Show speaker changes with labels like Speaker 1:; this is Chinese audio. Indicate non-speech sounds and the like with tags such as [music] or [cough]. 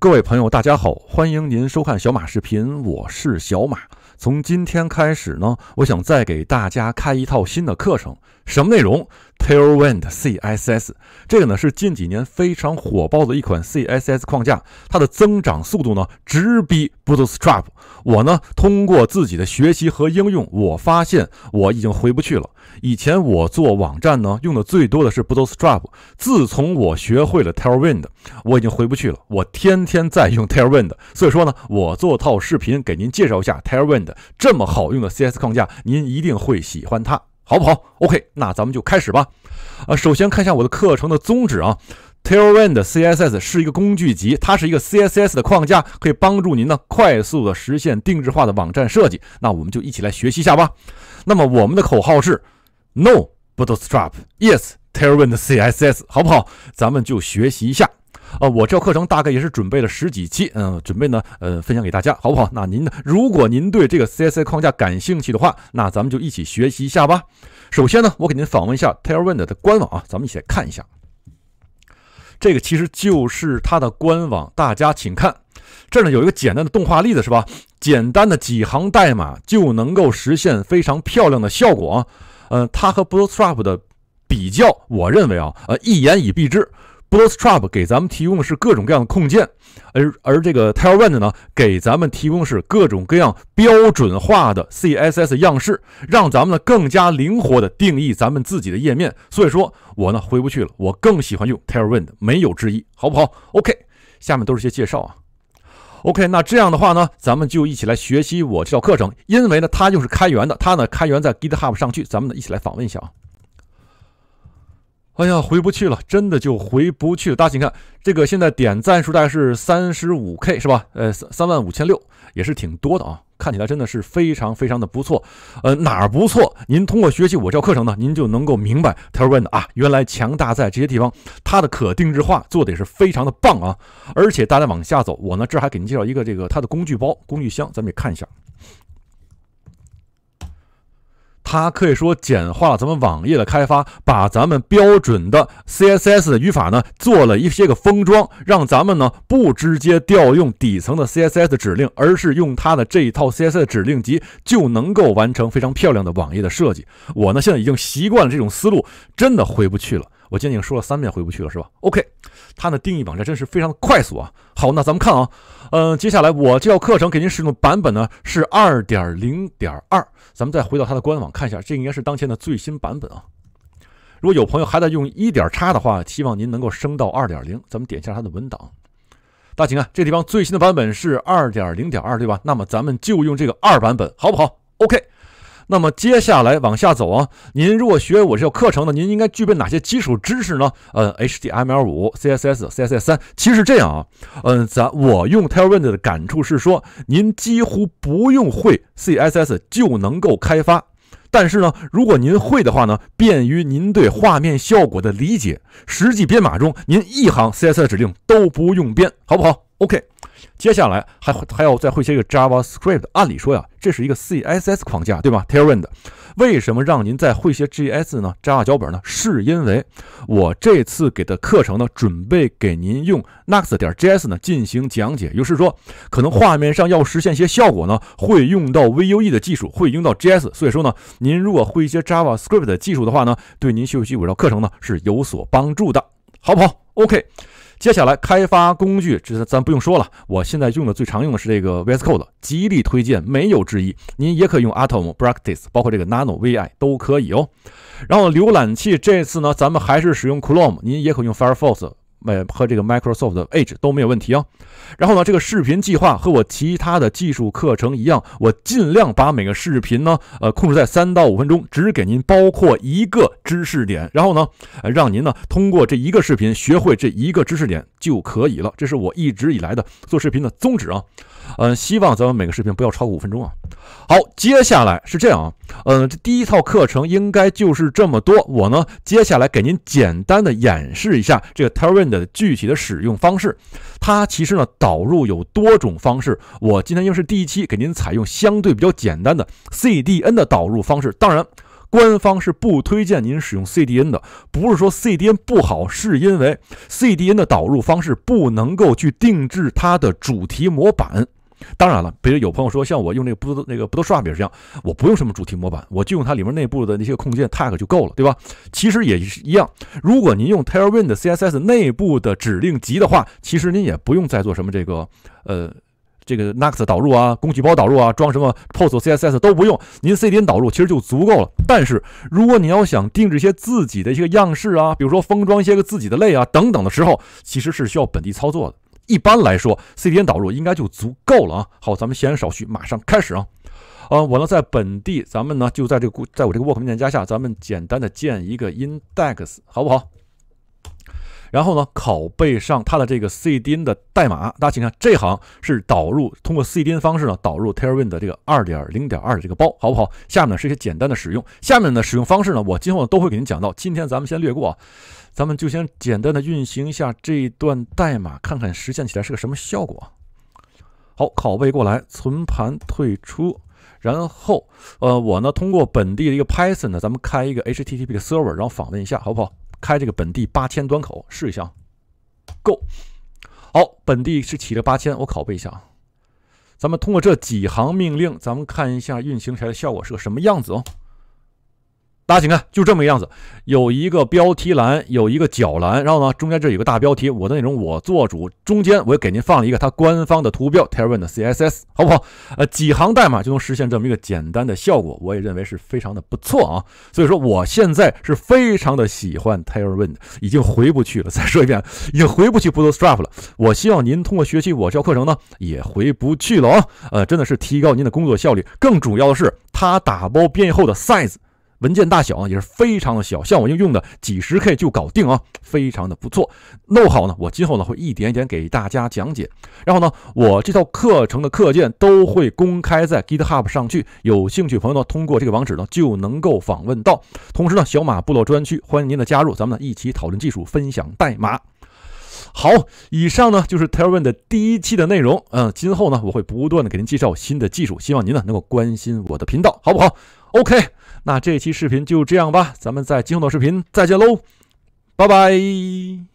Speaker 1: 各位朋友，大家好！欢迎您收看小马视频，我是小马。从今天开始呢，我想再给大家开一套新的课程。什么内容？Tailwind CSS，这个呢是近几年非常火爆的一款 CSS 框架，它的增长速度呢直逼 Bootstrap。我呢通过自己的学习和应用，我发现我已经回不去了。以前我做网站呢用的最多的是 Bootstrap，自从我学会了 Tailwind，我已经回不去了。我天天在用 [laughs] Tailwind，所以说呢，我做套视频给您介绍一下 Tailwind 这么好用的 CSS 框架，您一定会喜欢它。好不好？OK，那咱们就开始吧。啊，首先看一下我的课程的宗旨啊。Tailwind CSS 是一个工具集，它是一个 CSS 的框架，可以帮助您呢快速的实现定制化的网站设计。那我们就一起来学习一下吧。那么我们的口号是：No Bootstrap，Yes Tailwind CSS，好不好？咱们就学习一下。呃，我这课程大概也是准备了十几期，嗯，准备呢，呃，分享给大家，好不好？那您呢？如果您对这个 C S A 框架感兴趣的话，那咱们就一起学习一下吧。首先呢，我给您访问一下 Tailwind 的官网啊，咱们一起来看一下。这个其实就是它的官网，大家请看。这儿呢有一个简单的动画例子，是吧？简单的几行代码就能够实现非常漂亮的效果。啊。嗯，它和 Bootstrap 的比较，我认为啊，呃，一言以蔽之。Bootstrap 给咱们提供的是各种各样的控件，而而这个 Tailwind 呢，给咱们提供的是各种各样标准化的 CSS 样式，让咱们呢更加灵活的定义咱们自己的页面。所以说，我呢回不去了，我更喜欢用 Tailwind，没有之一，好不好？OK，下面都是些介绍啊。OK，那这样的话呢，咱们就一起来学习我这套课程，因为呢，它就是开源的，它呢开源在 GitHub 上去，咱们呢一起来访问一下啊。哎呀，回不去了，真的就回不去了。大家请看这个，现在点赞数大概是三十五 k，是吧？呃，三三万五千六，也是挺多的啊。看起来真的是非常非常的不错。呃，哪儿不错？您通过学习我教课程呢，您就能够明白。他是问的啊，原来强大在这些地方，它的可定制化做的也是非常的棒啊。而且大家往下走，我呢这还给您介绍一个这个它的工具包、工具箱，咱们也看一下。它可以说简化了咱们网页的开发，把咱们标准的 CSS 的语法呢做了一些个封装，让咱们呢不直接调用底层的 CSS 指令，而是用它的这一套 CSS 指令集就能够完成非常漂亮的网页的设计。我呢现在已经习惯了这种思路，真的回不去了。我今天已经说了三遍回不去了，是吧？OK，它的定义网站真是非常的快速啊。好，那咱们看啊，嗯，接下来我这套课程给您使用的版本呢是二点零点二，咱们再回到它的官网看一下，这应该是当前的最新版本啊。如果有朋友还在用一点叉的话，希望您能够升到二点零。咱们点一下它的文档，大请啊，这地方最新的版本是二点零点二，对吧？那么咱们就用这个二版本，好不好？OK。那么接下来往下走啊，您如果学我这条课程呢，您应该具备哪些基础知识呢？嗯，HTML5、CSS、CSS3。其实这样啊，嗯，咱我用 Tailwind 的感触是说，您几乎不用会 CSS 就能够开发。但是呢，如果您会的话呢，便于您对画面效果的理解。实际编码中，您一行 CSS 指令都不用编，好不好？OK，接下来还还要再会些个 JavaScript。按理说呀，这是一个 CSS 框架，对吧？t a r a w n d 为什么让您再会些 g s 呢？Java 脚本呢？是因为我这次给的课程呢，准备给您用 n e x t 点 JS 呢进行讲解。就是说，可能画面上要实现一些效果呢，会用到 Vue 的技术，会用到 JS。所以说呢，您如果会一些 Java Script 技术的话呢，对您学习我这课程呢是有所帮助的，好不好？OK。接下来，开发工具，这是咱不用说了。我现在用的最常用的是这个 v s Code，极力推荐，没有之一。您也可以用 Atom、p r a c t i c e 包括这个 Nano VI 都可以哦。然后浏览器这次呢，咱们还是使用 Chrome，您也可用 Firefox。麦和这个 Microsoft Edge 都没有问题啊。然后呢，这个视频计划和我其他的技术课程一样，我尽量把每个视频呢，呃，控制在三到五分钟，只给您包括一个知识点。然后呢，让您呢通过这一个视频学会这一个知识点就可以了。这是我一直以来的做视频的宗旨啊。嗯，希望咱们每个视频不要超过五分钟啊。好，接下来是这样啊，嗯，这第一套课程应该就是这么多。我呢，接下来给您简单的演示一下这个 Tailwind 具体的使用方式。它其实呢，导入有多种方式。我今天因为是第一期，给您采用相对比较简单的 CDN 的导入方式。当然，官方是不推荐您使用 CDN 的，不是说 CDN 不好，是因为 CDN 的导入方式不能够去定制它的主题模板。当然了，比如有朋友说，像我用那个不那个不都刷笔一样，我不用什么主题模板，我就用它里面内部的那些控件 tag 就够了，对吧？其实也是一样。如果您用 Tailwind CSS 内部的指令集的话，其实您也不用再做什么这个呃这个 n e x t 导入啊，工具包导入啊，装什么 Post CSS 都不用，您 CDN 导入其实就足够了。但是如果你要想定制一些自己的一个样式啊，比如说封装一些个自己的类啊等等的时候，其实是需要本地操作的。一般来说，CDN 导入应该就足够了啊。好，咱们闲言少叙，马上开始啊。呃，我呢在本地，咱们呢就在这个，在我这个 Work 文件夹下，咱们简单的建一个 index，好不好？然后呢，拷贝上它的这个 CDN 的代码，大家请看这行是导入，通过 CDN 方式呢导入 Tailwind 的这个2.0.2这个包，好不好？下面呢是一些简单的使用，下面的使用方式呢，我今后都会给您讲到，今天咱们先略过，啊，咱们就先简单的运行一下这段代码，看看实现起来是个什么效果。好，拷贝过来，存盘，退出。然后，呃，我呢通过本地的一个 Python 呢，咱们开一个 HTTP 的 server，然后访问一下，好不好？开这个本地八千端口试一下，够好。本地是起了八千，我拷贝一下。咱们通过这几行命令，咱们看一下运行起来的效果是个什么样子哦。大家请看，就这么样子，有一个标题栏，有一个脚栏，然后呢，中间这有个大标题，我的内容我做主。中间我也给您放了一个它官方的图标 t e r r a i n 的 CSS，好不好？呃，几行代码就能实现这么一个简单的效果，我也认为是非常的不错啊。所以说，我现在是非常的喜欢 t e r r a i n 已经回不去了。再说一遍，[laughs] 也回不去 Bootstrap 了。我希望您通过学习我教课程呢，也回不去了啊。呃，真的是提高您的工作效率，更主要的是它打包编译后的 size。文件大小啊也是非常的小，像我用用的几十 K 就搞定啊，非常的不错。弄好呢，我今后呢会一点一点给大家讲解。然后呢，我这套课程的课件都会公开在 GitHub 上去，有兴趣朋友呢通过这个网址呢就能够访问到。同时呢，小马部落专区欢迎您的加入，咱们呢一起讨论技术，分享代码。好，以上呢就是 t e r w i n 的第一期的内容。嗯，今后呢我会不断的给您介绍新的技术，希望您呢能够关心我的频道，好不好？OK，那这期视频就这样吧，咱们在今后的视频再见喽，拜拜。